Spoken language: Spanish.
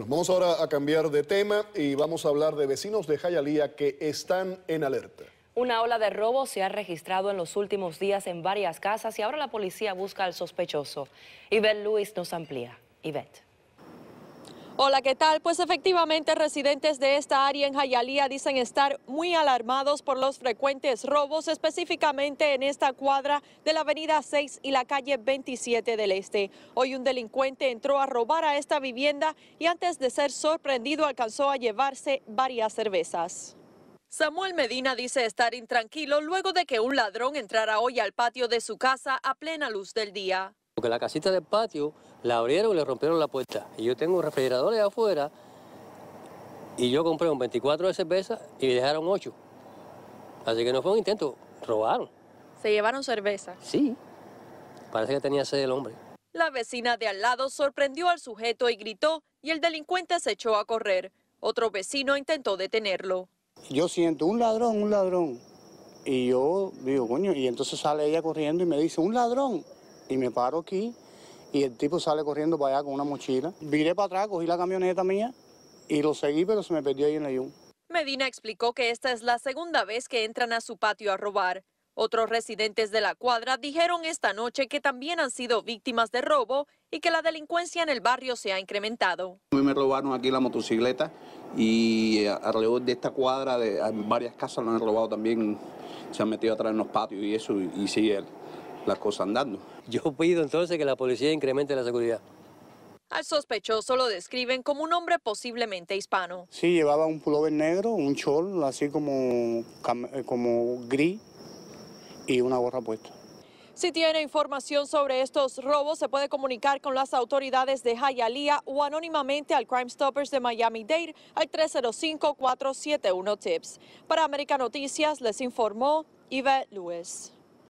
vamos ahora a cambiar de tema y vamos a hablar de vecinos de Jayalía que están en alerta. Una ola de robos se ha registrado en los últimos días en varias casas y ahora la policía busca al sospechoso. Ivette Luis nos amplía. Ivette. Hola, ¿qué tal? Pues efectivamente residentes de esta área en Jayalía dicen estar muy alarmados por los frecuentes robos, específicamente en esta cuadra de la avenida 6 y la calle 27 del Este. Hoy un delincuente entró a robar a esta vivienda y antes de ser sorprendido alcanzó a llevarse varias cervezas. Samuel Medina dice estar intranquilo luego de que un ladrón entrara hoy al patio de su casa a plena luz del día. Porque la casita del patio la abrieron y le rompieron la puerta. Y yo tengo un refrigerador allá afuera y yo compré un 24 de cerveza y me dejaron 8. Así que no fue un intento, robaron. ¿Se llevaron cerveza? Sí. Parece que tenía sed el hombre. La vecina de al lado sorprendió al sujeto y gritó y el delincuente se echó a correr. Otro vecino intentó detenerlo. Yo siento un ladrón, un ladrón. Y yo digo, coño, y entonces sale ella corriendo y me dice, un ladrón. Y me paro aquí y el tipo sale corriendo para allá con una mochila. Viré para atrás, cogí la camioneta mía y lo seguí, pero se me perdió ahí en la yun. Medina explicó que esta es la segunda vez que entran a su patio a robar. Otros residentes de la cuadra dijeron esta noche que también han sido víctimas de robo y que la delincuencia en el barrio se ha incrementado. A mí me robaron aquí la motocicleta y eh, alrededor de esta cuadra, de varias casas lo han robado también, se han metido atrás en los patios y eso, y sigue la cosa andando. Yo pido entonces que la policía incremente la seguridad. Al sospechoso lo describen como un hombre posiblemente hispano. Sí, llevaba un pullover negro, un chol, así como, eh, como gris y una gorra puesta. Si tiene información sobre estos robos, se puede comunicar con las autoridades de Hialeah o anónimamente al Crime Stoppers de Miami-Dade al 305-471-TIPS. Para América Noticias les informó Yvette Lewis.